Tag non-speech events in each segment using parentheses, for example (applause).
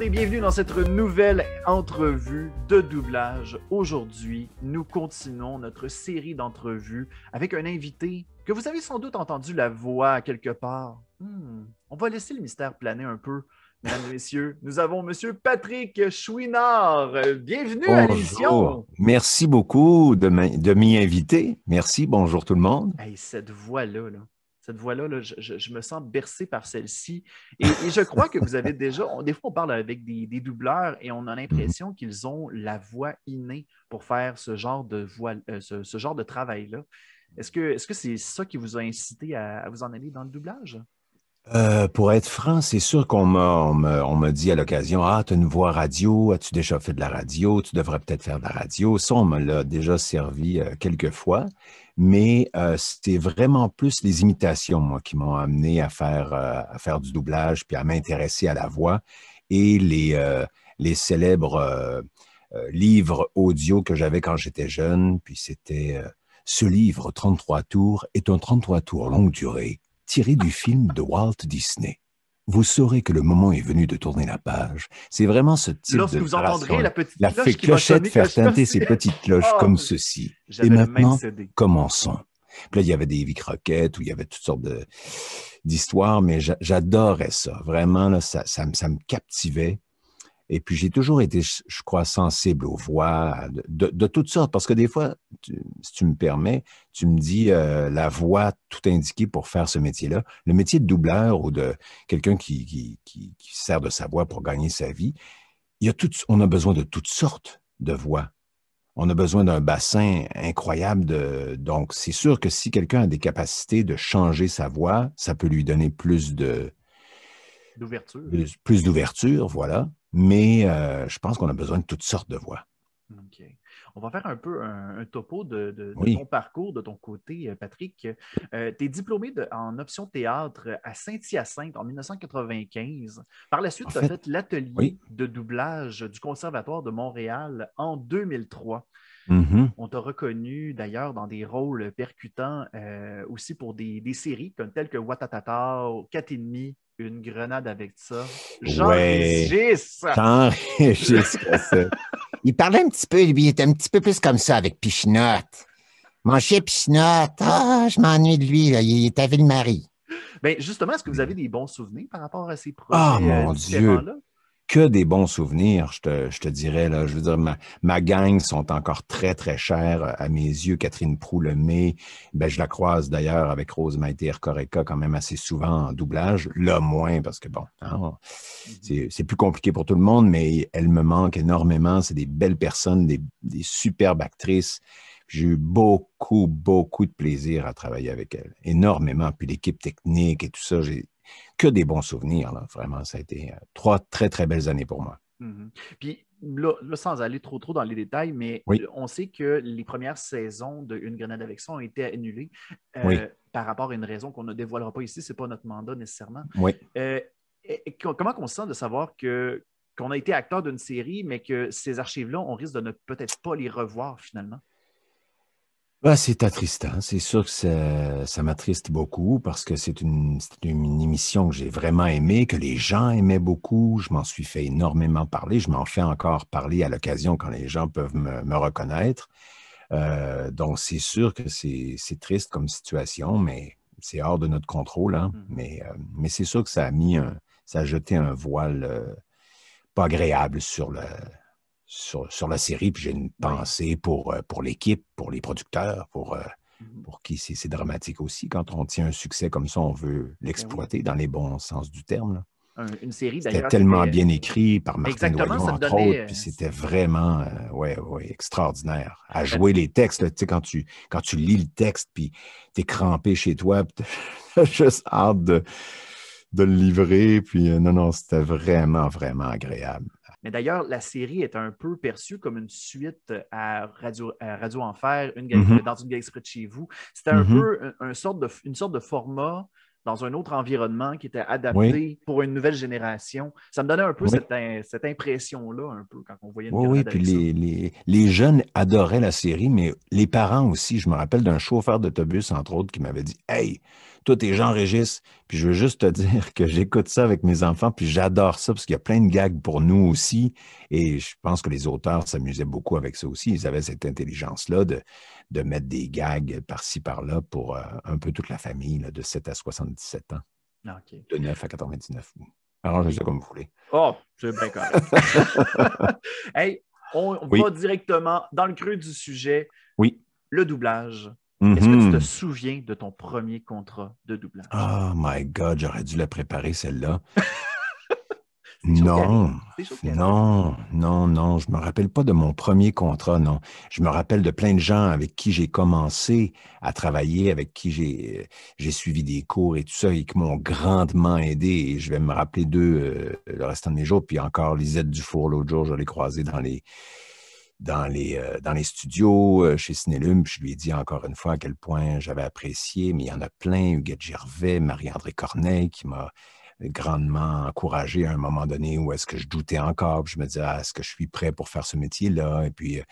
et bienvenue dans cette nouvelle entrevue de doublage. Aujourd'hui, nous continuons notre série d'entrevues avec un invité que vous avez sans doute entendu la voix quelque part. Hmm, on va laisser le mystère planer un peu. Mesdames et messieurs, nous avons Monsieur Patrick Chouinard. Bienvenue bonjour. à l'émission. Merci beaucoup de m'y inviter. Merci. Bonjour tout le monde. Et cette voix-là, là cette voix-là, je, me sens bercé par celle-ci. Et, je crois que vous avez déjà, des fois on parle avec des, doubleurs et on a mhm. l'impression qu'ils ont la voix innée pour faire ce genre de, euh, ce, genre de travail-là. Est-ce que c'est -ce ça qui vous a incité à vous en aller dans le doublage? Euh, pour être franc, c'est sûr qu'on m'a, dit à l'occasion, ah, tu as une voix radio, as-tu déjà fait de la radio, tu devrais peut-être faire de la radio. Ça, on me l'a déjà servi euh, quelques fois, mais euh, c'était vraiment plus les imitations, qui m'ont amené à faire, du doublage, puis à m'intéresser à la voix et les, les célèbres livres audio que j'avais quand j'étais jeune. Puis c'était, ce livre, 33 tours, est un 33 tours longue durée tiré du film de Walt Disney. Vous saurez que le moment est venu de tourner la page. C'est vraiment ce type Lorsque de... vous entendrez la petite clochette va faire teinter ses petites cloches oh, comme ceci. Et maintenant, commençons. Puis là, il y avait des croquettes où il y avait toutes sortes d'histoires, mais j'adorais ça. Vraiment, ça, me captivait. Et puis, j'ai toujours été, je crois, sensible aux voix de, toutes sortes, parce que des fois, si tu me permets, tu me dis euh, la voix tout indiquée pour faire ce métier-là. Le métier de doubleur ou de quelqu'un qui, sert de sa voix pour gagner sa vie, il y a on a besoin de toutes sortes de voix. On a besoin d'un bassin incroyable. De, donc, c'est sûr que si quelqu'un a des capacités de changer sa voix, ça peut lui donner plus de, d'ouverture. Plus, d'ouverture, voilà. Mais euh, je pense qu'on a besoin de toutes sortes de voix. OK. On va faire un peu un, topo de, ton parcours, de ton côté, euh, Patrick. Euh, tu es diplômé en option théâtre à Saint-Hyacinthe en 1995. Par la suite, tu as fait, l'atelier de doublage du Conservatoire de Montréal en 2003. Mm-hmm. On t'a reconnu d'ailleurs dans des rôles percutants euh, aussi pour des, séries comme telles que Watatata, Ennemis, Une grenade avec ça. Jean Régis! (laughs) ça. Il parlait un petit peu, lui, il était un petit peu plus comme ça avec Pichinotte. Mon chien Pichinotte, ah, je m'ennuie de lui, il est avec le mari. Ben justement, est-ce que vous avez des bons souvenirs par rapport à ces premiers Ah, là euh, mon Dieu! que des bons souvenirs, je te, dirais. Là. Je veux dire, ma, gang sont encore très, très chères euh, à mes yeux. Catherine Proux, Lemay, ben, je la croise d'ailleurs avec Rose Maïté Correca quand même assez souvent en doublage. Le moins, parce que bon, hein, mm-hmm. c'est plus compliqué pour tout le monde, mais elle me manque énormément. C'est des belles personnes, des, des superbes actrices. J'ai eu beaucoup, beaucoup de plaisir à travailler avec elle, énormément. Puis l'équipe technique et tout ça, j'ai que des bons souvenirs. Là. Vraiment, ça a été euh, trois très, très belles années pour moi. Mm-hmm. Puis là, sans aller trop trop dans les détails, mais on sait que les premières saisons de Une grenade avec son ont été annulées euh, par rapport à une raison qu'on ne dévoilera pas ici. Ce n'est pas notre mandat nécessairement. Euh, et, comment on se sent de savoir que qu'on a été acteur d'une série, mais que ces archives-là, on risque de ne peut-être pas les revoir finalement? Bah, c'est attristant. C'est sûr que ça, m'attriste beaucoup parce que c'est une, émission que j'ai vraiment aimée, que les gens aimaient beaucoup. Je m'en suis fait énormément parler. Je m'en fais encore parler à l'occasion quand les gens peuvent me, reconnaître. Euh, donc, c'est sûr que c'est, triste comme situation, mais c'est hors de notre contrôle. Hein. Mmh. Euh, mais, c'est sûr que ça a mis ça a jeté un voile euh, pas agréable sur le, sur, la série, puis j'ai une pensée pour, euh, pour l'équipe, pour les producteurs, pour, euh, mhm. qui c'est dramatique aussi. Quand on tient un succès comme ça, on veut ben l'exploiter dans les bons sens du terme. une série C'était tellement bien écrit par Martin Noyon, entre autres, puis euh, c'était vraiment extraordinaire. À jouer les textes, sais quand tu quand tu lis le texte, puis t'es crampé chez toi, t'as (laughs) juste hâte de, le livrer. Puis non, non, c'était vraiment, vraiment agréable. Mais d'ailleurs, la série est un peu perçue comme une suite à Radio, Radio Enfer, une mhm. dans une près de chez vous. C'était un mhm. peu une sorte de format dans un autre environnement qui était adapté pour une nouvelle génération. Ça me donnait un peu cette, impression-là, un peu, quand on voyait une Oui, oui, puis les, les, jeunes adoraient la série, mais les parents aussi. Je me rappelle d'un chauffeur d'autobus, entre autres, qui m'avait dit Hey, toi, t'es Jean-Régis, puis je veux juste te (laughs) dire que j'écoute ça avec mes enfants, puis j'adore ça, parce qu'il y a plein de gags pour nous aussi. Et je pense que les auteurs s'amusaient beaucoup avec ça aussi. Ils avaient cette intelligence-là de de mettre des gags par-ci, par-là pour euh, un peu toute la famille de 7 à 77 ans. Ah, de 9 à 99. Alors, je comme vous voulez. Oh, c'est bien correct. (laughs) hey, on, va directement dans le creux du sujet. Oui. Le doublage. Est-ce que tu mm-hmm. te souviens de ton premier contrat de doublage? Oh my God, j'aurais dû la préparer, celle-là. (laughs) non. Non, non, non. Je ne me rappelle pas de mon premier contrat, non. Je me rappelle de plein de gens avec qui j'ai commencé à travailler, avec qui j'ai, euh, suivi des cours et tout ça, et qui m'ont grandement aidé. je vais me rappeler d'eux euh, le restant de mes jours. Puis encore Lisette Dufour, l'autre jour, je l'ai croisée dans les dans les, euh, dans les studios chez puis Je lui ai dit encore une fois à quel point j'avais apprécié, mais il y en a plein, Huguette Gervais, Marie-André Corneille, qui m'a grandement encouragé à un moment donné où est-ce que je doutais encore. Puis je me disais, ah, est-ce que je suis prêt pour faire ce métier-là? Et puis, euh,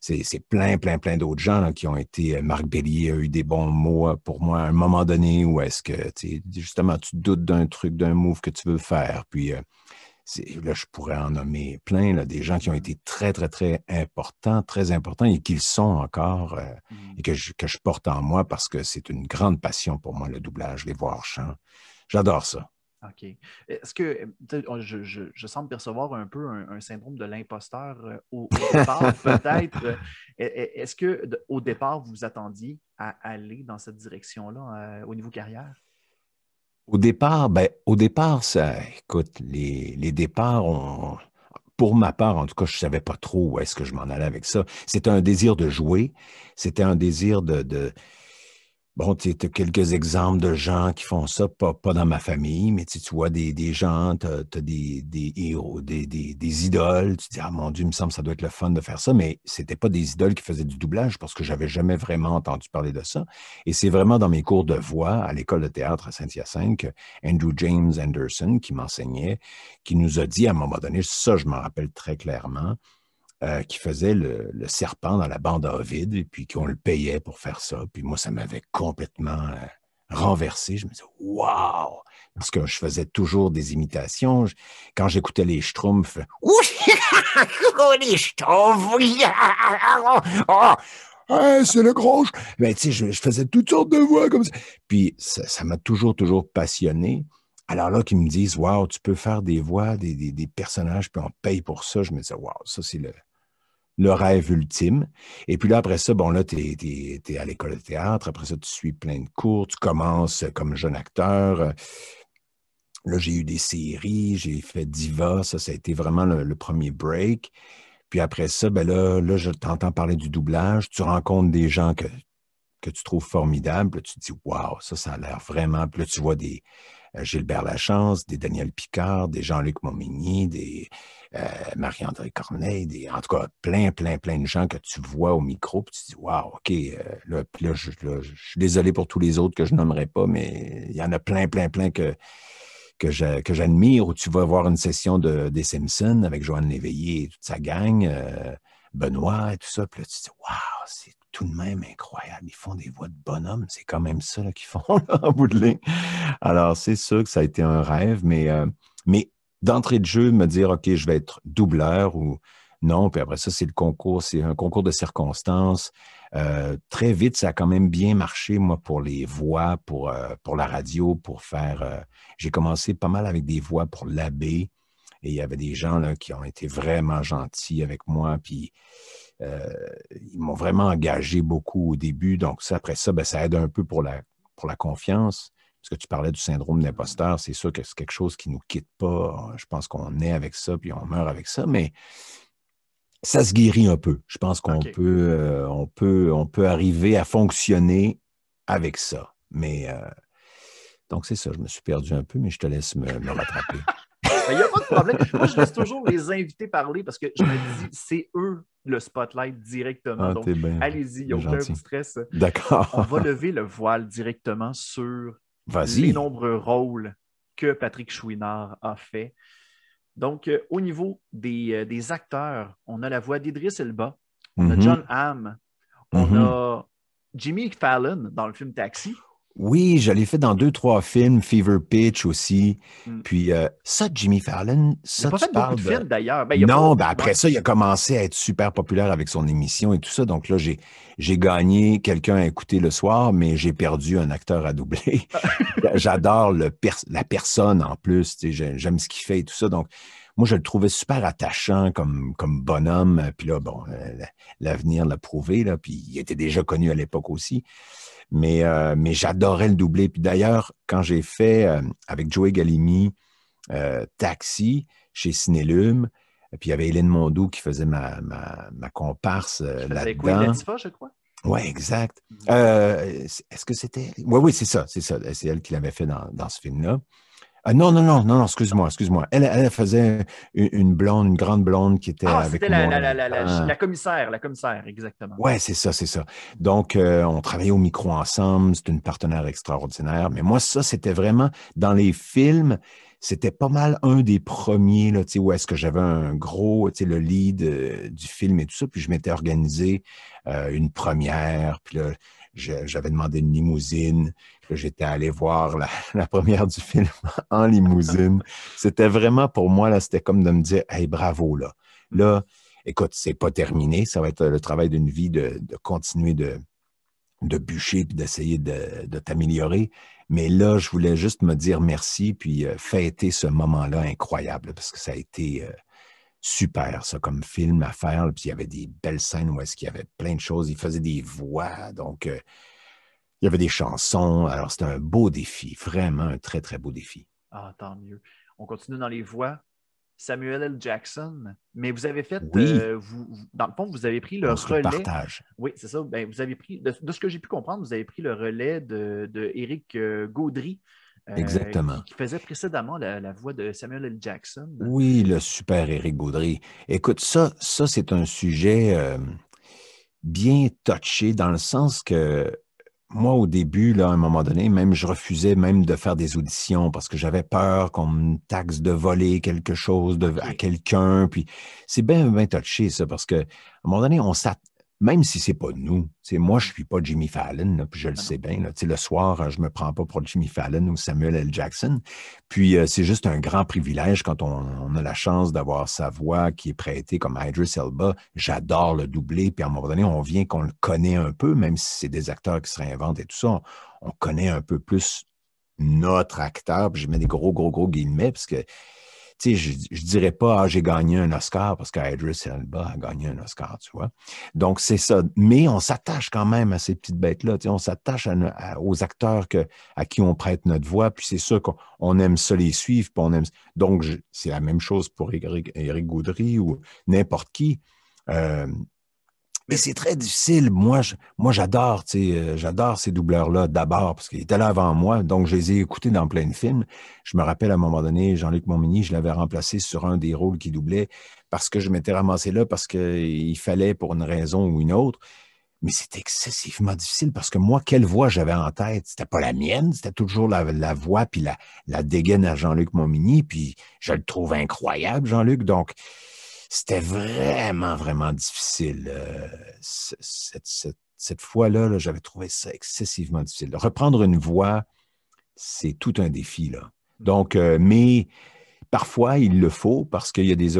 c'est plein, plein, plein d'autres gens qui ont été. Euh, Marc Bélier a eu des bons mots euh, pour moi à un moment donné où est-ce que, justement, tu doutes d'un truc, d'un move que tu veux faire. Puis, là, je pourrais en nommer plein, des gens qui ont mmh. été très, très, très importants, très importants et qu'ils sont encore et mmh. que je, que je porte en moi parce que c'est une grande passion pour moi, le doublage, les voir chant. J'adore ça. OK. Est-ce que oh, je, sens semble percevoir un peu un, syndrome de l'imposteur euh, au, départ, peut-être? (laughs) E, e, est-ce que au départ, vous attendiez à aller dans cette direction-là euh, au niveau carrière? Au départ, ben, au départ, écoute, les, départs, pour ma part, en tout cas, je ne savais pas trop où est-ce que je m'en allais avec ça. C'était un désir de jouer, c'était un désir de Bon, tu as quelques exemples de gens qui font ça, pas, dans ma famille, mais tu vois des, gens, tu as, des, des héros, des, des, idoles. Tu dis, ah mon Dieu, il me semble que ça doit être le fun de faire ça, mais c'était pas des idoles qui faisaient du doublage parce que j'avais jamais vraiment entendu parler de ça. Et c'est vraiment dans mes cours de voix à l'école de théâtre à Saint-Hyacinthe que Andrew James Anderson, qui m'enseignait, qui nous a dit à un moment donné, ça je m'en rappelle très clairement, euh, qui faisait le, serpent dans la bande à Ovid, et puis qu'on le payait pour faire ça. Puis moi, ça m'avait complètement euh, renversé. Je me disais, waouh! Parce que je faisais toujours des imitations. quand j'écoutais les Schtroumpfs, (laughs) oh, les Schtroumpfs, ah, ah, ah, c'est le gros. mais ben, tu sais, je, faisais toutes sortes de voix comme ça. Puis ça m'a toujours, toujours passionné. Alors là, qu'ils me disent, waouh, tu peux faire des voix, des, personnages, puis on paye pour ça. Je me disais, waouh, ça, c'est le, le rêve ultime. Et puis là, après ça, bon, là, tu es, à l'école de théâtre, après ça, tu suis plein de cours, tu commences comme jeune acteur. Là, j'ai eu des séries, j'ai fait Diva, ça, ça a été vraiment le, premier break. Puis après ça, ben là, là, je t'entends parler du doublage, tu rencontres des gens que, que tu trouves formidables, tu te dis Waouh, ça, ça a l'air vraiment. Puis là, tu vois des, euh, Gilbert Lachance, des Daniel Picard, des Jean-Luc Momigny, des euh, Marie-André Corneille, des, en tout cas, plein, plein, plein de gens que tu vois au micro, puis tu dis, waouh, OK, euh, là, je, suis désolé pour tous les autres que je nommerai pas, mais il y en a plein, plein, plein que, que j'admire, où tu vas voir une session de, des Simpsons avec Joanne Léveillé et toute sa gang. Benoît et tout ça. Puis là, tu dis, waouh, c'est tout de même incroyable. Ils font des voix de bonhomme. C'est quand même ça qu'ils font (laughs) en bout de ligne. Alors, c'est sûr que ça a été un rêve, mais, euh, mais d'entrée de jeu, me dire, OK, je vais être doubleur ou non. Puis après ça, c'est le concours, c'est un concours de circonstances. Euh, très vite, ça a quand même bien marché, moi, pour les voix, pour, euh, pour la radio, pour faire. J'ai commencé pas mal avec des voix pour l'abbé. Et il y avait des gens là, qui ont été vraiment gentils avec moi. Puis euh, ils m'ont vraiment engagé beaucoup au début. Donc, ça, après ça, ben, ça aide un peu pour la, confiance. Parce que tu parlais du syndrome d'imposteur, c'est ça que c'est quelque chose qui ne nous quitte pas. Je pense qu'on est avec ça, puis on meurt avec ça, mais ça se guérit un peu. Je pense qu'on peut, euh, peut, arriver à fonctionner avec ça. Mais euh, donc, c'est ça, je me suis perdu un peu, mais je te laisse me rattraper. (laughs) Il n'y a pas de problème. Moi, je laisse toujours les invités parler parce que je me dis, c'est eux le spotlight directement. Ah, allez-y, il n'y a aucun stress. D'accord. On va lever le voile directement sur les nombreux rôles que Patrick Chouinard a fait. Donc, euh, au niveau euh, des, acteurs, on a la voix d'Idriss Elba, on a mhm. John Hamm, on mhm. a Jimmy Fallon dans le film Taxi. Oui, je l'ai fait dans deux, trois films, Fever Pitch aussi. Hmm. Puis euh, ça, Jimmy Fallon, ça, il a pas fait beaucoup de ben, non, ben, après ça, il a commencé à être super populaire avec son émission et tout ça. Donc là, j'ai, j'ai gagné quelqu'un à écouter le soir, mais j'ai perdu un acteur à doubler. (laughs) J'adore le la personne en plus. J'aime ce qu'il fait et tout ça. Donc, moi, je le trouvais super attachant comme, bonhomme. Euh, puis là, bon, euh, l'avenir l'a prouvé, puis il était déjà connu à l'époque aussi. Mais, euh, j'adorais le doublé. Puis d'ailleurs, quand j'ai fait avec Joey Gallimi, Taxi chez Cinélume, puis il y avait Hélène Mondou qui faisait ma, ma, ma comparse là-dedans. je crois. Oui, exact. Mhm. Est-ce que c'était. Oui, oui, c'est ça, c'est ça. C'est elle qui l'avait fait dans ce film-là. Ah, non, non, non, non, excuse-moi, excuse-moi. Elle, elle faisait une, blonde, une grande blonde qui était ah, avec moi. La, la, la, ah. la, commissaire, la commissaire, exactement. Ouais, c'est ça, c'est ça. Donc, euh, on travaillait au micro ensemble, c'est une partenaire extraordinaire. Mais moi, ça, c'était vraiment dans les films c'était pas mal un des premiers là, où est-ce que j'avais un gros, le lead euh, du film et tout ça, puis je m'étais organisé euh, une première, puis là, j'avais demandé une limousine, puis j'étais allé voir la, (laughs) première du film (laughs) en limousine. C'était vraiment pour moi, là, c'était comme de me dire, hey, bravo, là. Là, écoute, c'est pas terminé, ça va être euh, le travail d'une vie de, continuer de, bûcher et d'essayer de t'améliorer. Mais là, je voulais juste me dire merci puis euh, fêter ce moment-là incroyable parce que ça a été euh, super, ça, comme film à faire. Puis il y avait des belles scènes où est-ce qu'il y avait plein de choses. Il faisait des voix, donc euh, il y avait des chansons. Alors c'était un beau défi, vraiment un très, très beau défi. Ah, tant mieux. On continue dans les voix. Samuel L. Jackson, mais vous avez fait, euh, vous, dans le fond, vous avez pris le relais. Oui, c'est ça. Ben, vous avez pris, de, ce que j'ai pu comprendre, vous avez pris le relais de, de Eric euh, Gaudry. Euh, Exactement. Qui, faisait précédemment la, voix de Samuel L. Jackson. Oui, le super Eric Gaudry. Écoute, ça, ça c'est un sujet bien touché dans le sens que moi, au début, là, à un moment donné, même je refusais même de faire des auditions parce que j'avais peur qu'on me taxe de voler quelque chose à quelqu'un. Puis c'est bien, bien touché, ça, parce que à un moment donné, on s'attend même si c'est pas nous, c'est moi, je suis pas Jimmy Fallon, puis je le ah sais bien. le soir, euh, je me prends pas pour Jimmy Fallon ou Samuel L. Jackson. Puis euh, c'est juste un grand privilège quand on, a la chance d'avoir sa voix qui est prêtée comme Idris Elba. J'adore le doubler, puis à un moment donné, on vient qu'on le connaît un peu, même si c'est des acteurs qui se réinventent et tout ça, on, connaît un peu plus notre acteur, puis je mets des gros, gros, gros guillemets, parce que je dirais pas, ah, j'ai gagné un Oscar parce qu'Adris Elba a gagné un Oscar, tu vois. Donc, c'est ça. Mais on s'attache quand même à ces petites bêtes-là. on s'attache aux acteurs que, à qui on prête notre voix. Puis c'est sûr qu'on aime ça les suivre. Donc, c'est la même chose pour Eric, Eric ou n'importe qui. Euh, mais c'est très difficile. Moi, je, moi j'adore, euh, j'adore ces doubleurs-là d'abord parce qu'ils étaient là avant moi, donc je les ai écoutés dans plein de films. Je me rappelle à un moment donné, Jean-Luc Montmini, je l'avais remplacé sur un des rôles qu'il doublait parce que je m'étais ramassé là parce qu'il fallait pour une raison ou une autre. Mais c'était excessivement difficile parce que moi, quelle voix j'avais en tête? C'était pas la mienne, c'était toujours la, voix puis la, dégaine à Jean-Luc Montmini, puis je le trouve incroyable, Jean-Luc. Donc, c'était vraiment, vraiment difficile. Euh, cette, fois-là, j'avais trouvé ça excessivement difficile. Reprendre une voix, c'est tout un défi. Là. Mm. Donc, euh, mais parfois, il le faut parce qu'il y a des,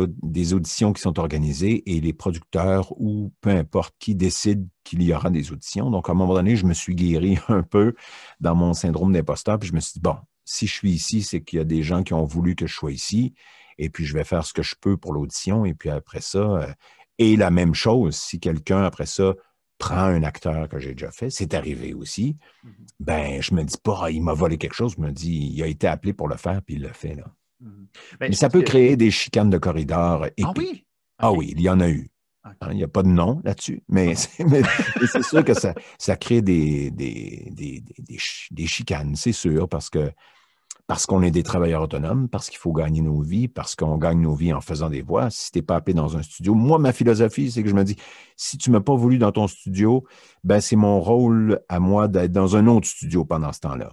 auditions qui sont organisées et les producteurs ou peu importe qui décident qu'il y aura des auditions. Donc, à un moment donné, je me suis guéri (laughs) un peu dans mon syndrome d'imposteur, puis je me suis dit, bon, si je suis ici, c'est qu'il y a des gens qui ont voulu que je sois ici et puis je vais faire ce que je peux pour l'audition, et puis après ça, euh, et la même chose, si quelqu'un après ça prend un acteur que j'ai déjà fait, c'est arrivé aussi, mm-hmm. ben je me dis pas, il m'a volé quelque chose, je me dis, il a été appelé pour le faire, puis il le fait. Là. Mm-hmm. Ben, mais ça peut créer des chicanes de corridor. Ah oui? Ah oui, il y en a eu. Hein, il n'y a pas de nom là-dessus, mais ah c'est sûr que ça, crée des, chicanes, c'est sûr, parce que parce qu'on est des travailleurs autonomes, parce qu'il faut gagner nos vies, parce qu'on gagne nos vies en faisant des voix. Si tu n'es pas appelé dans un studio, moi, ma philosophie, c'est que je me dis, si tu ne m'as pas voulu dans ton studio, ben, c'est mon rôle à moi d'être dans un autre studio pendant ce temps-là.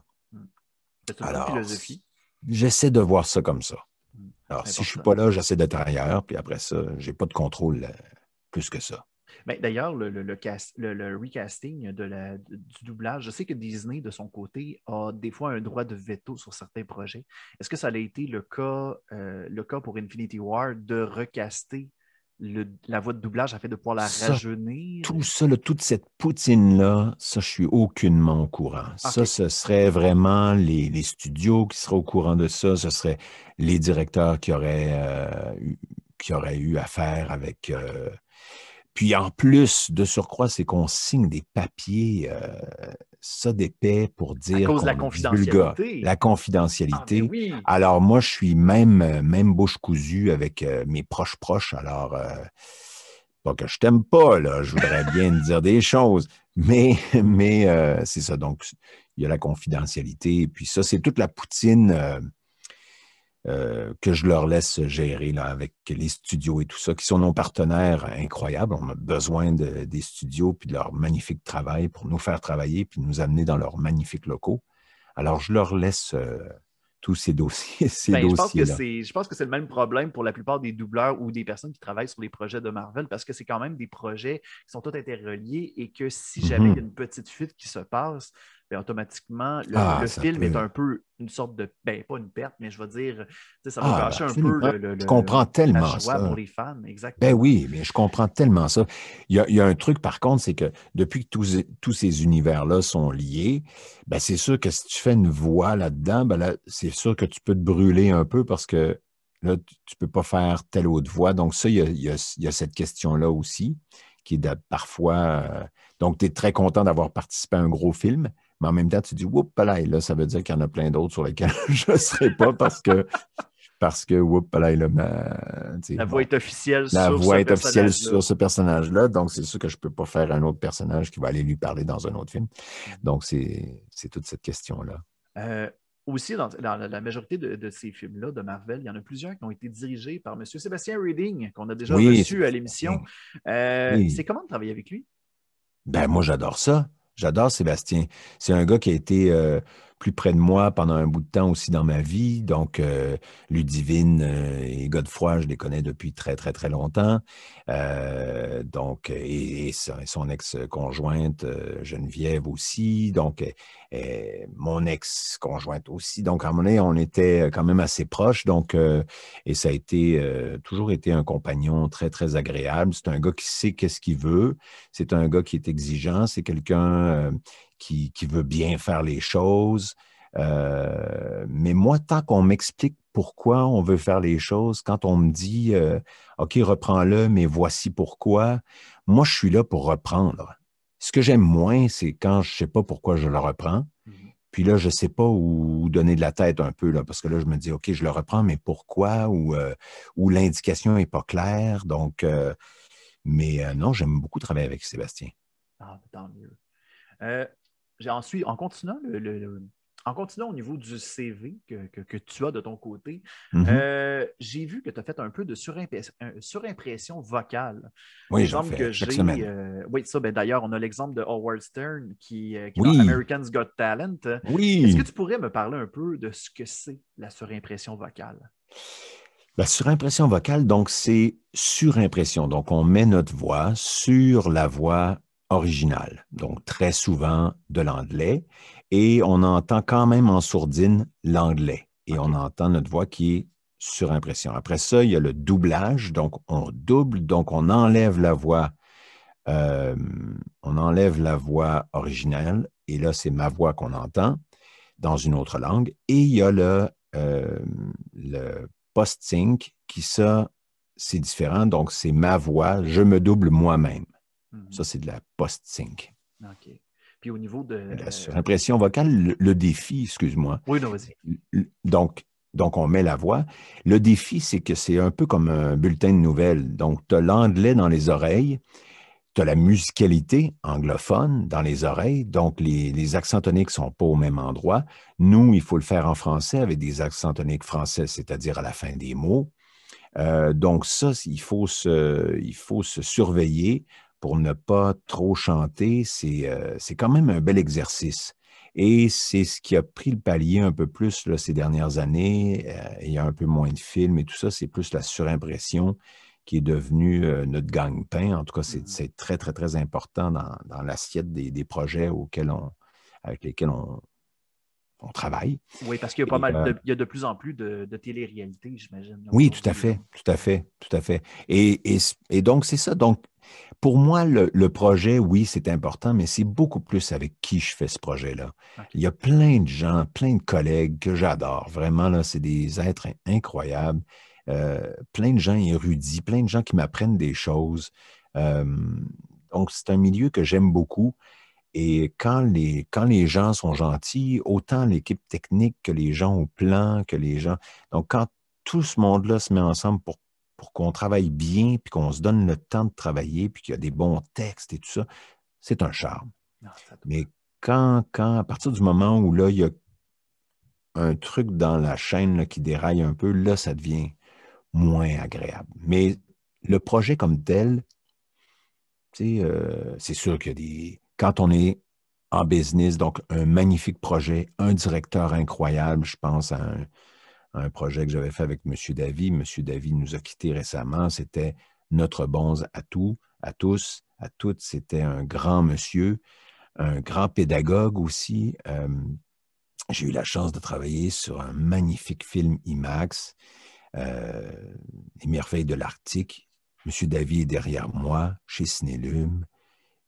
Alors, j'essaie de voir ça comme ça. Alors, si je ne suis pas là, j'essaie d'être ailleurs, puis après ça, je n'ai pas de contrôle euh, plus que ça. Ben, d'ailleurs, le, le, le, recasting du doublage, je sais que Disney, de son côté, a des fois un droit de veto sur certains projets. Est-ce que ça a été le cas, euh, le cas pour Infinity War de recaster la voix de doublage afin de pouvoir la rajeunir. Tout ça, toute cette poutine-là, ça, je suis aucunement au courant. Ah, ça, ce serait vraiment les, studios qui seraient au courant de ça, ce serait les directeurs qui auraient, euh, eu, qui auraient eu affaire avec euh, puis en plus, de surcroît, c'est qu'on signe des papiers, ça euh, d'épais pour dire. la confidentialité. la ah, confidentialité. Alors moi, je suis même, euh, même bouche cousue avec euh, mes proches proches. Alors, pas que je t'aime pas, là, je voudrais bien dire des choses. Mais, mais c'est ça. Donc, il y a la confidentialité. puis ça, c'est toute la poutine euh, que je leur laisse gérer là, avec les studios et tout ça, qui sont nos partenaires incroyables. On a besoin des studios puis de leur magnifique travail pour nous faire travailler puis nous amener dans leurs magnifiques locaux. Alors, je leur laisse euh, tous ces dossiers. (laughs) Ben, je, pense que c'est le même problème pour la plupart des doubleurs ou des personnes qui travaillent sur les projets de Marvel parce que c'est quand même des projets qui sont tous interreliés et que si mhm. jamais il y a une petite fuite qui se passe, ben, automatiquement, le, ah, film est un peu une sorte de. Ben, pas une perte, mais je vais dire, ça va cacher ah, ben, un peu le, Je comprends tellement Ben oui, mais je comprends tellement ça. Il y a, un truc, par contre, c'est que depuis que tous, ces univers-là sont liés, ben, c'est sûr que si tu fais une voix là-dedans, ben c'est sûr que tu peux te brûler un peu parce que là, tu ne peux pas faire telle autre voix. Donc, ça, il y a cette question-là aussi qui date parfois. Euh, donc, tu es très content d'avoir participé à un gros film, mais en même temps, tu dis, whoop là, là, ça veut dire qu'il y en a plein d'autres sur lesquels (laughs) je ne serai pas parce que, parce que, là, là la voix est officielle la voix est officielle sur ce personnage-là. Donc, c'est sûr que je ne peux pas faire un autre personnage qui va aller lui parler dans un autre film. Mm. Donc, c'est toute cette question-là. Euh, aussi, dans, la majorité de, ces films-là de Marvel, il y en a plusieurs qui ont été dirigés par M. Sébastien Reading, qu'on a déjà reçu à l'émission. Euh, c'est comment de travailler avec lui? Ben, moi, j'adore ça. J'adore Sébastien. C'est un gars qui a été euh, plus près de moi pendant un bout de temps aussi dans ma vie. Donc, euh, Ludivine et Godefroy, je les connais depuis très, très, très longtemps. donc, et son ex-conjointe Geneviève aussi. Donc, et euh, mon ex-conjointe aussi. Donc, à un moment donné, on était euh, quand même assez proches. Donc, euh, et ça a été toujours été un compagnon très, très agréable. C'est un gars qui sait qu'est-ce qu'il veut. C'est un gars qui est exigeant. C'est quelqu'un qui, qui, veut bien faire les choses. mais moi, tant qu'on m'explique pourquoi on veut faire les choses, quand on me dit OK, reprends-le, mais voici pourquoi, moi, je suis là pour reprendre. Ce que j'aime moins, c'est quand je ne sais pas pourquoi je le reprends. Mhm. Puis là, je ne sais pas où donner de la tête un peu, là, parce que là, je me dis, OK, je le reprends, mais pourquoi? Ou, euh, l'indication n'est pas claire. Donc, euh, mais euh, non, j'aime beaucoup travailler avec Sébastien. Ah, tant mieux. ensuite, en continuant le, en continuant au niveau du CV que, que, tu as de ton côté, mm-hmm. euh, j'ai vu que tu as fait un peu de surimpression, vocale. Oui, j'en que euh, oui, ça, ben, d'ailleurs, on a l'exemple de Howard Stern qui, euh, qui oui. American's Got Talent. Oui. Est-ce que tu pourrais me parler un peu de ce que c'est la surimpression vocale? La surimpression vocale, donc, c'est surimpression. Donc, on met notre voix sur la voix originale, donc très souvent de l'anglais, et on entend quand même en sourdine l'anglais et on entend notre voix qui est surimpression. Après ça, il y a le doublage, donc on double, donc on enlève la voix, euh, on enlève la voix originale, et là c'est ma voix qu'on entend dans une autre langue, et il y a le, euh, post-sync qui ça c'est différent, donc c'est ma voix, je me double moi-même. Mm-hmm. Ça c'est de la post-sync au niveau de. l’impression vocale, le, défi, excuse-moi. Oui, non, vas-y. Donc, donc, on met la voix. Le défi, c'est que c'est un peu comme un bulletin de nouvelles. Donc, tu as l'anglais dans les oreilles, tu as la musicalité anglophone dans les oreilles, donc les, les accents toniques ne sont pas au même endroit. Nous, il faut le faire en français avec des accents toniques français, c'est-à-dire à la fin des mots. Euh, donc ça, il faut, se, il faut se surveiller pour ne pas trop chanter, euh, c'est quand même un bel exercice. Et c'est ce qui a pris le palier un peu plus ces dernières années. il y a un peu moins de films et tout ça. C'est plus la surimpression qui est devenue euh, notre gang pain En tout cas, mmh. c'est très, très, très important dans, l'assiette des, des, projets auxquels on, avec lesquels on, on travaille. Oui, parce qu'il y a pas mal, euh, de, plus en plus de, télé-réalité, j'imagine. Oui, tout à fait, euh, tout à fait, tout à fait. Et, et, donc, c'est ça. Donc, pour moi, le, projet, oui, c'est important, mais c'est beaucoup plus avec qui je fais ce projet-là. Il y a plein de gens, plein de collègues que j'adore. Vraiment, là, c'est des êtres incroyables. Euh, plein de gens érudits, plein de gens qui m'apprennent des choses. donc, c'est un milieu que j'aime beaucoup. Et quand les, quand les gens sont gentils, autant l'équipe technique que les gens au plan, que les gens. Donc, quand tout ce monde-là se met ensemble pour, pour qu'on travaille bien, puis qu'on se donne le temps de travailler, puis qu'il y a des bons textes et tout ça, c'est un charme. Ah, Mais quand, quand, à partir du moment où là, il y a un truc dans la chaîne qui déraille un peu, là, ça devient moins agréable. Mais le projet comme tel, euh, c'est sûr qu'il y a des quand on est en business, donc un magnifique projet, un directeur incroyable, je pense à un, projet que j'avais fait avec M. Davy. M. Davy nous a quittés récemment, c'était notre bonze à tous, à tous, à toutes, c'était un grand monsieur, un grand pédagogue aussi. Euh, j'ai eu la chance de travailler sur un magnifique film IMAX, euh, Les merveilles de l'Arctique. M. Davy est derrière moi, chez Ciné-Lume.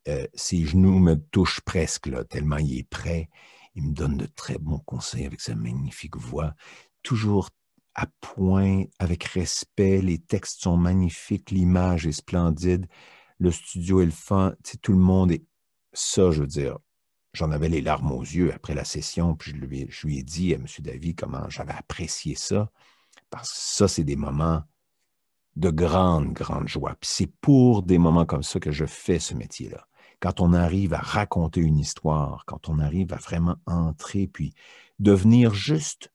Euh, ses genoux me touchent presque, là, tellement il est prêt. Il me donne de très bons conseils avec sa magnifique voix, toujours à point, avec respect. Les textes sont magnifiques, l'image est splendide, le studio est le fun. tout le monde est. Ça, je veux dire, j'en avais les larmes aux yeux après la session, puis je lui, ai dit à M. David comment j'avais apprécié ça, parce que ça, c'est des moments de grande, grande joie. Puis c'est pour des moments comme ça que je fais ce métier-là quand on arrive à raconter une histoire, quand on arrive à vraiment entrer, puis devenir juste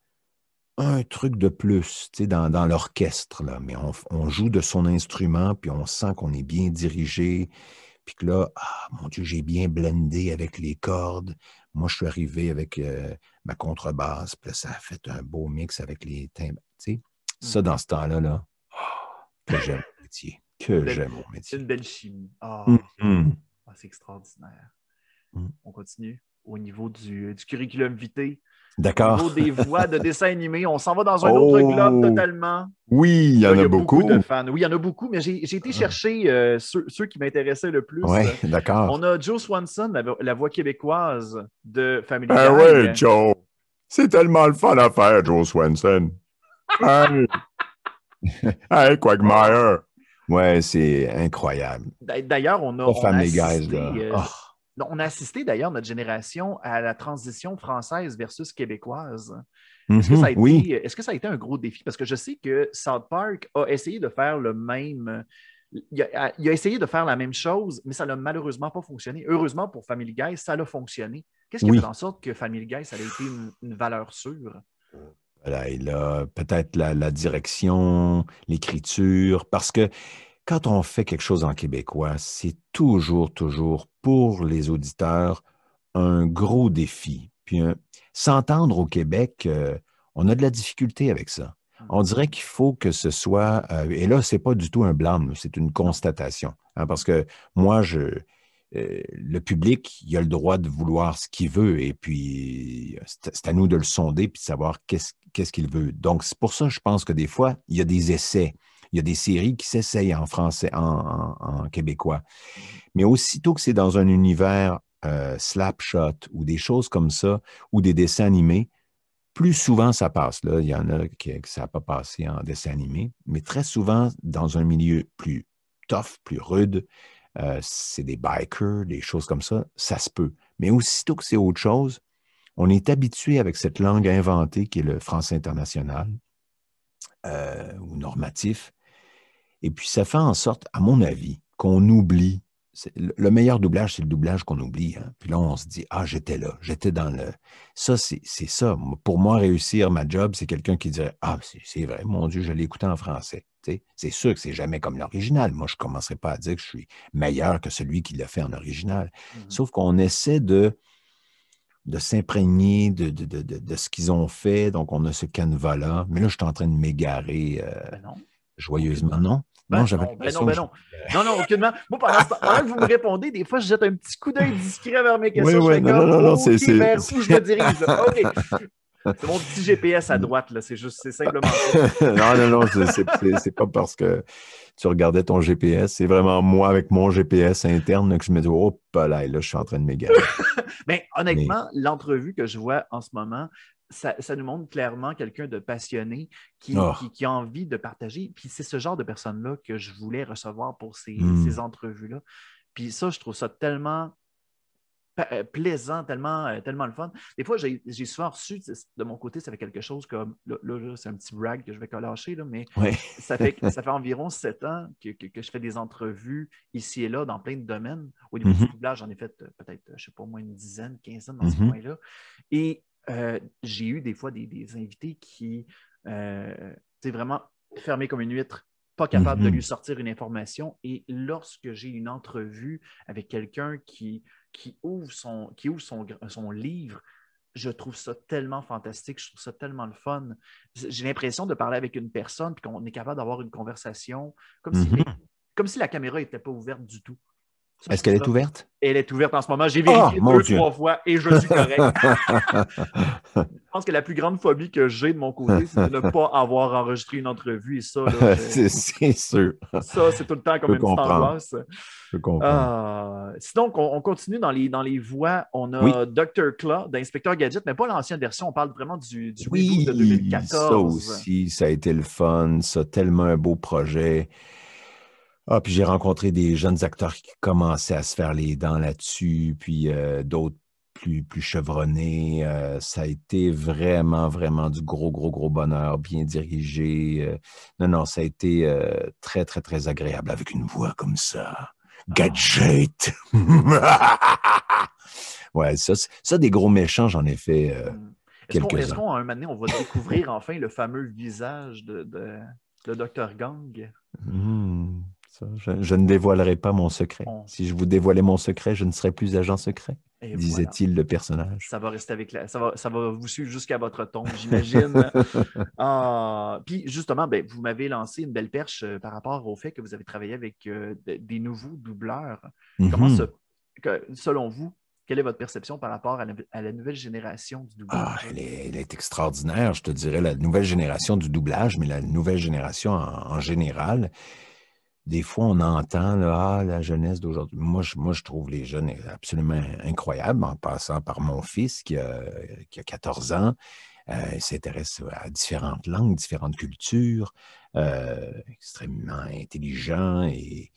un truc de plus tu sais, dans, l'orchestre, là. mais on, joue de son instrument, puis on sent qu'on est bien dirigé, puis que là, ah mon Dieu, j'ai bien blendé avec les cordes. Moi, je suis arrivé avec euh, ma contrebasse, puis ça a fait un beau mix avec les timbres. Tu sais, Ça, mm. dans ce temps-là, là, ah. que j'aime mon métier. Que j'aime mon métier. C'est une belle chimie. Ah. Mm, mm c'est extraordinaire. Mm. On continue au niveau du, euh, curriculum vitae. D'accord. Au niveau des (laughs) voix de dessins animés, on s'en va dans un autre oh! globe totalement. Oui, il y en a, beaucoup. de fans. Oui, il y en a beaucoup, mais j'ai été ah. chercher euh, ceux, qui m'intéressaient le plus. Oui, euh. d'accord. On a Joe Swanson, la, voix québécoise de Family ah Guy. Ah oui, Joe. C'est tellement le fun à faire, Joe Swanson. (laughs) hey, (laughs) hey Quagmire. Ouais, c'est incroyable. D'ailleurs, on a. assisté, d'ailleurs, notre génération, à la transition française versus québécoise. Est-ce que, ça a mm-hmm, été, est-ce que ça a été un gros défi? Parce que je sais que South Park a essayé de faire le même. Il a, essayé de faire la même chose, mais ça n'a malheureusement pas fonctionné. Heureusement pour Family Guy, ça a fonctionné. Qu'est-ce qui a fait en sorte que Family Guy, ça a été une valeur sûre? il peut-être la, direction, l'écriture, parce que quand on fait quelque chose en québécois, c'est toujours, toujours pour les auditeurs un gros défi. Puis euh, s'entendre au Québec, euh, on a de la difficulté avec ça. Mmh. On dirait qu'il faut que ce soit, euh, et là, c'est pas du tout un blâme, c'est une constatation, hein, parce que moi, je, euh, le public, il a le droit de vouloir ce qu'il veut et puis euh, c'est à nous de le sonder puis de savoir qu'est-ce qu'il veut. Donc, c'est pour ça, je pense que des fois, il y a des essais. Il y a des séries qui s'essayent en français, en, québécois. Mais aussitôt que c'est dans un univers euh, slapshot ou des choses comme ça, ou des dessins animés, plus souvent ça passe. Là, il y en a qui, ça pas passé en dessin animé, mais très souvent dans un milieu plus tough, plus rude, euh, c'est des bikers, des choses comme ça, ça se peut. Mais aussitôt que c'est autre chose, on est habitué avec cette langue inventée qui est le français international euh, ou normatif. Et puis ça fait en sorte, à mon avis, qu'on oublie le meilleur doublage, c'est le doublage qu'on oublie. Hein. Puis là, on se dit, ah, j'étais là, j'étais dans le... Ça, c'est ça. Pour moi, réussir ma job, c'est quelqu'un qui dirait, ah, c'est vrai, mon Dieu, je l'ai écouté en français. C'est sûr que c'est jamais comme l'original. Moi, je ne commencerai pas à dire que je suis meilleur que celui qui l'a fait en original. Mmh. Sauf qu'on essaie de, de s'imprégner de, de, ce qu'ils ont fait. Donc, on a ce canevas-là. Mais là, je suis en train de m'égarer euh, ben joyeusement. Non, non, ben j'avais non, ben ben non, non. non, aucunement. Moi, pendant, que vous me répondez, des fois, je jette un petit coup d'œil discret vers mes questions. Oui, oui, non, non, non, oh, c'est vers où je me dirige. OK. C'est mon petit GPS à droite, là. C'est juste, c'est simplement (laughs) non, non, non, c'est pas parce que tu regardais ton GPS. C'est vraiment moi avec mon GPS interne que je me dis, oh, là, là, je suis en train de m'égarer. (laughs) Mais honnêtement, l'entrevue que je vois en ce moment, ça, nous montre clairement quelqu'un de passionné ah. qui, qui, a envie de partager. Puis c'est ce genre de personne là que je voulais recevoir pour hmm. ces, entrevues-là. Puis ça, je trouve ça tellement euh, plaisant, tellement, euh, tellement le fun. Des fois, j'ai souvent reçu, de mon côté, ça fait quelque chose comme, là, c'est un petit brag que je vais coller, là, mais ça, fait, ça fait environ sept ans que, je fais des entrevues ici et là dans plein de domaines. Au niveau du mhm. doublage, j'en ai fait euh, peut-être, je ne sais pas, au moins une dizaine, quinzaine dans ce point-là. Mhm. Et euh, j'ai eu des fois des, invités qui, euh, vraiment fermés comme une huître, pas capables de mhm. lui sortir une information. Et lorsque j'ai une entrevue avec quelqu'un qui, qui ouvre, son, qui ouvre son, son livre, je trouve ça tellement fantastique, je trouve ça tellement le fun. J'ai l'impression de parler avec une personne, et qu'on est capable d'avoir une conversation, comme, si, mhm. comme si la caméra n'était pas ouverte du tout. Est-ce qu'elle est ouverte? Elle est ouverte en ce moment. J'ai ah, vérifié deux, trois fois et je suis correct. (laughs) je pense que la plus grande phobie que j'ai de mon côté, c'est de ne pas avoir enregistré une entrevue. Et ça, (laughs) c'est sûr. Ça, c'est tout le temps comme une angoisse. Je comprends. Ah, sinon, on, continue dans les, dans les voix. On a Dr. Claw d'Inspecteur Gadget, mais pas l'ancienne version. On parle vraiment du, du oui, de 2014. Ça aussi, ça a été le fun. Ça, tellement un beau projet. Ah, puis j'ai rencontré des jeunes acteurs qui commençaient à se faire les dents là-dessus, puis euh, d'autres plus, plus chevronnés. Euh, ça a été vraiment, vraiment du gros, gros, gros bonheur, bien dirigé. Euh, non, non, ça a été très, très, très agréable avec une voix comme ça. Gadget! (laughs) ouais, ça, des gros méchants, j'en ai fait quelques-uns. Hmm. Est-ce qu'on, un moment on va découvrir (laughs) enfin le fameux visage de, de, Dr. Gang? Hmm je, ne dévoilerai pas mon secret. Si je vous dévoilais mon secret, je ne serais plus agent secret, disait-il le personnage. Ça va rester avec la... ça, va, vous suivre jusqu'à votre tombe, j'imagine. (laughs) Ah, puis justement, ben, vous m'avez lancé une belle perche euh, par rapport au fait que vous avez travaillé avec euh, des nouveaux doubleurs. Comment mhm. selon vous, quelle est votre perception par rapport à la, nouvelle génération du ah, doublage? elle, est, extraordinaire, je te dirais, la nouvelle génération du doublage, mais la nouvelle génération en général des fois, on entend là, ah, la jeunesse d'aujourd'hui. Moi je, moi, je trouve les jeunes absolument incroyables en passant par mon fils qui a, qui 14 ans. Euh, il s'intéresse à différentes langues, différentes cultures, euh, extrêmement intelligent et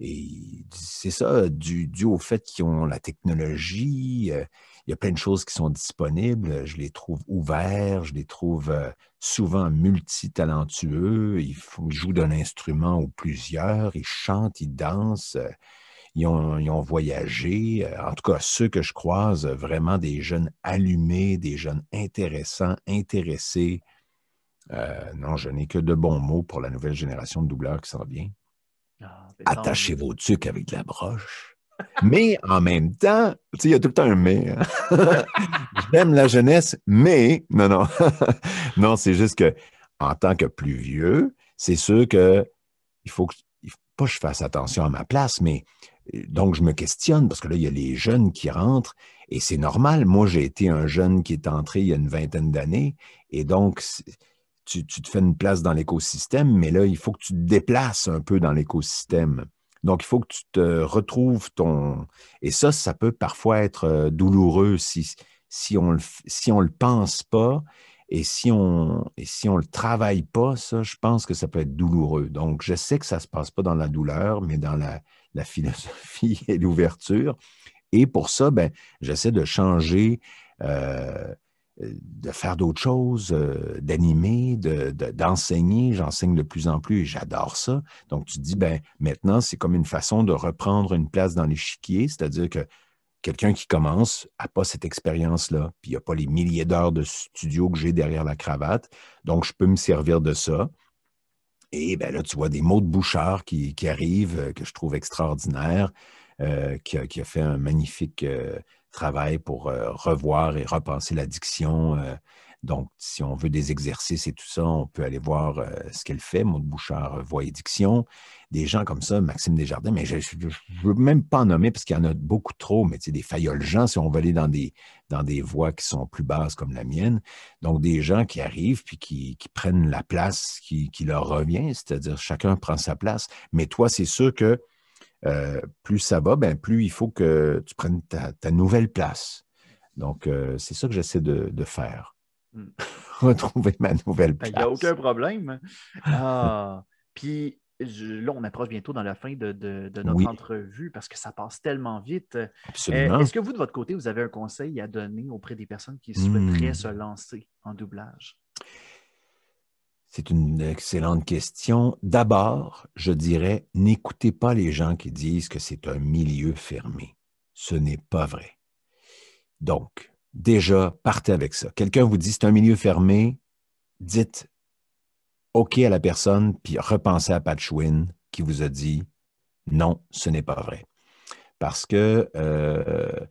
et c'est ça, dû, au fait qu'ils ont la technologie, euh, il y a plein de choses qui sont disponibles. Je les trouve ouverts, je les trouve euh, souvent multitalentueux. Ils, ils, jouent d'un instrument ou plusieurs, ils chantent, ils dansent. Euh, ils ont, voyagé. En tout cas, ceux que je croise, vraiment des jeunes allumés, des jeunes intéressants, intéressés. non, je n'ai que de bons mots pour la nouvelle génération de doubleurs qui s'en vient. Ah, ben Attachez vos tucs avec de la broche. Mais en même temps, il y a tout le temps un mais. Hein. (laughs) J'aime la jeunesse, mais non, non. (laughs) non, c'est juste que en tant que plus vieux, c'est sûr que il faut que il faut pas que je fasse attention à ma place, mais euh, donc je me questionne parce que là, il y a les jeunes qui rentrent et c'est normal. Moi, j'ai été un jeune qui est entré il y a une vingtaine d'années et donc tu, te fais une place dans l'écosystème, mais là, il faut que tu te déplaces un peu dans l'écosystème. Donc, il faut que tu te retrouves ton... Et ça, ça peut parfois être euh, douloureux si, si on ne si on le pense pas et si on et si on le travaille pas, ça, je pense que ça peut être douloureux. Donc, je sais que ça ne se passe pas dans la douleur, mais dans la, la philosophie (laughs) et l'ouverture. Et pour ça, ben, j'essaie de changer euh, euh, de faire d'autres choses, euh, d'animer, d'enseigner. J'enseigne de plus en plus et j'adore ça. Donc, tu te dis, ben, maintenant, c'est comme une façon de reprendre une place dans l'échiquier, c'est-à-dire que quelqu'un qui commence n'a pas cette expérience-là, puis il a pas les milliers d'heures de studio que j'ai derrière la cravate. Donc, je peux me servir de ça. Et ben là, tu vois des mots de Bouchard qui, arrivent, euh, que je trouve extraordinaires, qui, a, fait un magnifique travail pour euh, revoir et repenser l'addiction, euh. donc, si on veut des exercices et tout ça, on peut aller voir euh, ce qu'elle fait. Maud Bouchard, Voix et Diction. Des gens comme ça, Maxime Desjardins, mais je ne veux même pas en nommer parce qu'il y en a beaucoup trop, mais tu des failloles gens, si on veut aller dans des, dans des voix qui sont plus basses comme la mienne. Donc, des gens qui arrivent puis qui, qui prennent la place qui, qui leur revient, c'est-à-dire chacun prend sa place. Mais toi, c'est sûr que euh, plus ça va, ben, plus il faut que tu prennes ta, nouvelle place. Donc, euh, c'est ça que j'essaie de, faire. Hmm. (laughs) Retrouver ma nouvelle ben, place. Il n'y a aucun problème. Hein. (laughs) Ah, puis là, on approche bientôt dans la fin de, notre entrevue parce que ça passe tellement vite. Euh, est-ce que vous, de votre côté, vous avez un conseil à donner auprès des personnes qui hmm. souhaiteraient se lancer en doublage? C'est une excellente question. D'abord, je dirais, n'écoutez pas les gens qui disent que c'est un milieu fermé. Ce n'est pas vrai. Donc, déjà, partez avec ça. Quelqu'un vous dit c'est un milieu fermé, dites OK à la personne, puis repensez à Patchwin qui vous a dit non, ce n'est pas vrai. Parce que euh,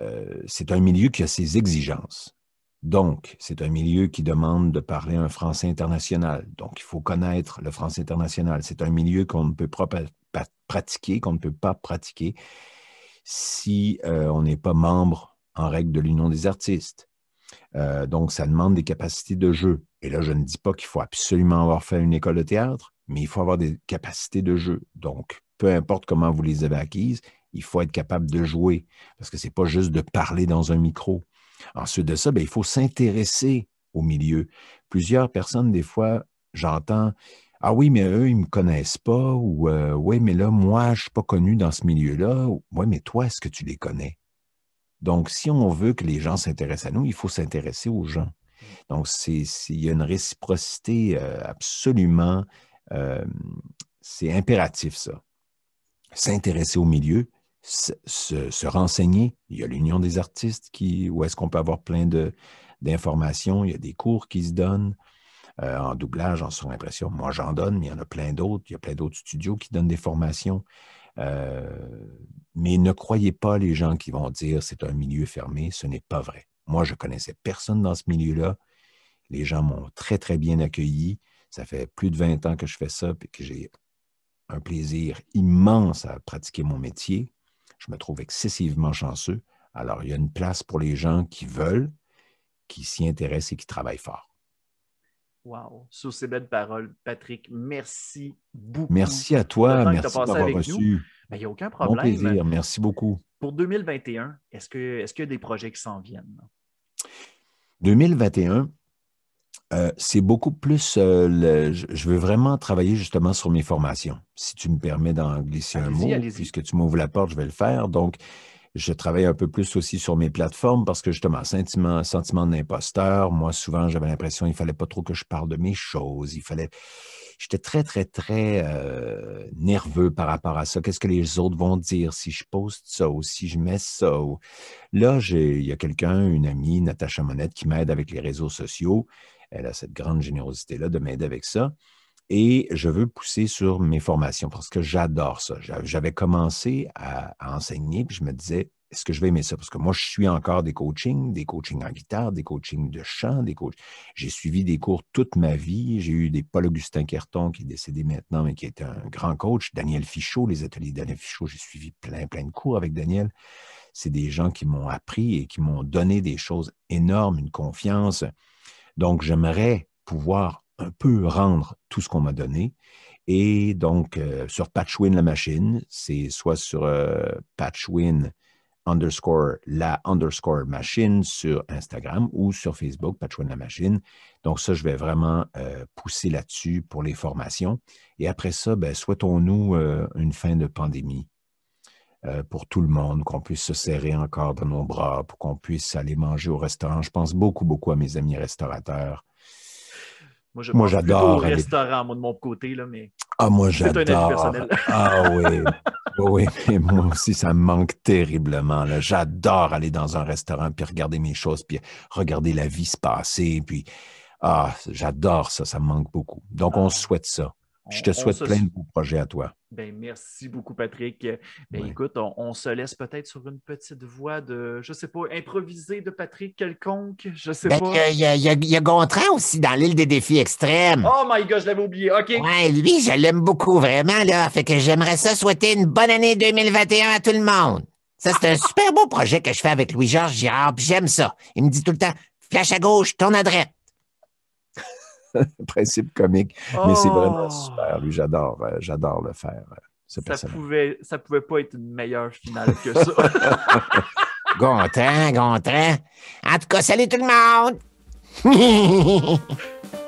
euh, c'est un milieu qui a ses exigences. Donc, c'est un milieu qui demande de parler un français international. Donc, il faut connaître le français international. C'est un milieu qu'on ne peut pas pratiquer, qu'on ne peut pas pratiquer si euh, on n'est pas membre en règle de l'Union des artistes. Euh, donc, ça demande des capacités de jeu. Et là, je ne dis pas qu'il faut absolument avoir fait une école de théâtre, mais il faut avoir des capacités de jeu. Donc, peu importe comment vous les avez acquises, il faut être capable de jouer. Parce que ce n'est pas juste de parler dans un micro. Ensuite de ça, ben, il faut s'intéresser au milieu. Plusieurs personnes, des fois, j'entends Ah oui, mais eux, ils ne me connaissent pas, ou euh, Oui, mais là, moi, je ne suis pas connu dans ce milieu-là. Ou « Oui, mais toi, est-ce que tu les connais? Donc, si on veut que les gens s'intéressent à nous, il faut s'intéresser aux gens. Donc, il y a une réciprocité euh, absolument, euh, c'est impératif ça. S'intéresser au milieu, se, renseigner. Il y a l'Union des artistes qui, où est-ce qu'on peut avoir plein d'informations. Il y a des cours qui se donnent euh, en doublage, en surimpression. Moi, j'en donne, mais il y en a plein d'autres. Il y a plein d'autres studios qui donnent des formations. Euh, mais ne croyez pas les gens qui vont dire c'est un milieu fermé. Ce n'est pas vrai. Moi, je ne connaissais personne dans ce milieu-là. Les gens m'ont très, très bien accueilli. Ça fait plus de 20 ans que je fais ça et que j'ai un plaisir immense à pratiquer mon métier je me trouve excessivement chanceux. Alors, il y a une place pour les gens qui veulent, qui s'y intéressent et qui travaillent fort. Wow. Sur ces belles paroles, Patrick, merci beaucoup. Merci à toi. Merci d'avoir reçu. Ben, il n'y a aucun problème. Merci beaucoup. Pour 2021, est-ce qu'il est, que, y a des projets qui s'en viennent? 2021, euh, c'est beaucoup plus. Euh, le, je veux vraiment travailler justement sur mes formations. Si tu me permets d'en glisser un mot, puisque tu m'ouvres la porte, je vais le faire. Donc, je travaille un peu plus aussi sur mes plateformes parce que justement, sentiment, sentiment d'imposteur, moi, souvent, j'avais l'impression qu'il ne fallait pas trop que je parle de mes choses. Il fallait. J'étais très, très, très euh, nerveux par rapport à ça. Qu'est-ce que les autres vont dire si je poste ça ou si je mets ça? Là, il y a quelqu'un, une amie, Natacha Monette, qui m'aide avec les réseaux sociaux elle a cette grande générosité-là de m'aider avec ça. Et je veux pousser sur mes formations parce que j'adore ça. J'avais commencé à, enseigner, puis je me disais, est-ce que je vais aimer ça? Parce que moi, je suis encore des coachings, des coachings en guitare, des coachings de chant, des coachs. J'ai suivi des cours toute ma vie. J'ai eu des Paul-Augustin Kerton, qui est décédé maintenant, mais qui est un grand coach. Daniel Fichot, les ateliers de Daniel Fichot, j'ai suivi plein, plein de cours avec Daniel. C'est des gens qui m'ont appris et qui m'ont donné des choses énormes, une confiance. Donc, j'aimerais pouvoir un peu rendre tout ce qu'on m'a donné. Et donc, euh, sur Patchwin la machine, c'est soit sur euh, Patchwin underscore la underscore machine sur Instagram ou sur Facebook, Patchwin la machine. Donc, ça, je vais vraiment euh, pousser là-dessus pour les formations. Et après ça, ben, souhaitons-nous une fin de pandémie euh, pour tout le monde, qu'on puisse se serrer encore dans nos bras, pour qu'on puisse aller manger au restaurant. Je pense beaucoup, beaucoup à mes amis restaurateurs. Moi, j'adore. restaurant, moi, de mon côté, là, mais. Ah, moi, j'adore. ah oui. oui, mais moi aussi, ça me manque terriblement. J'adore aller dans un restaurant puis regarder mes choses, puis regarder la vie se passer. Puis, ah, j'adore ça, ça me manque beaucoup. Donc, on ah. souhaite ça je te souhaite plein de beaux projets à toi. Ben, merci beaucoup, Patrick. Ben, écoute, on, se laisse peut-être sur une petite voie de, je ne sais pas, improvisée de Patrick quelconque. Je sais ben, pas. Il euh, y, a Gontran aussi dans l'île des défis extrêmes. Oh my God, je l'avais oublié. OK. Ouais, lui, je l'aime beaucoup, vraiment. Là. Fait que j'aimerais ça souhaiter une bonne année 2021 à tout le monde. Ça, c'est un super beau projet que je fais avec Louis-Georges Girard, j'aime ça. Il me dit tout le temps, flash à gauche, tourne à droite. (laughs) principe comique. Mais c'est vraiment oh! super. J'adore, euh, j'adore le faire. Euh, ça pouvait, pouvait pas être une meilleure finale que ça. (laughs) Gontran, Gontran. En tout cas, salut tout le monde! (laughs)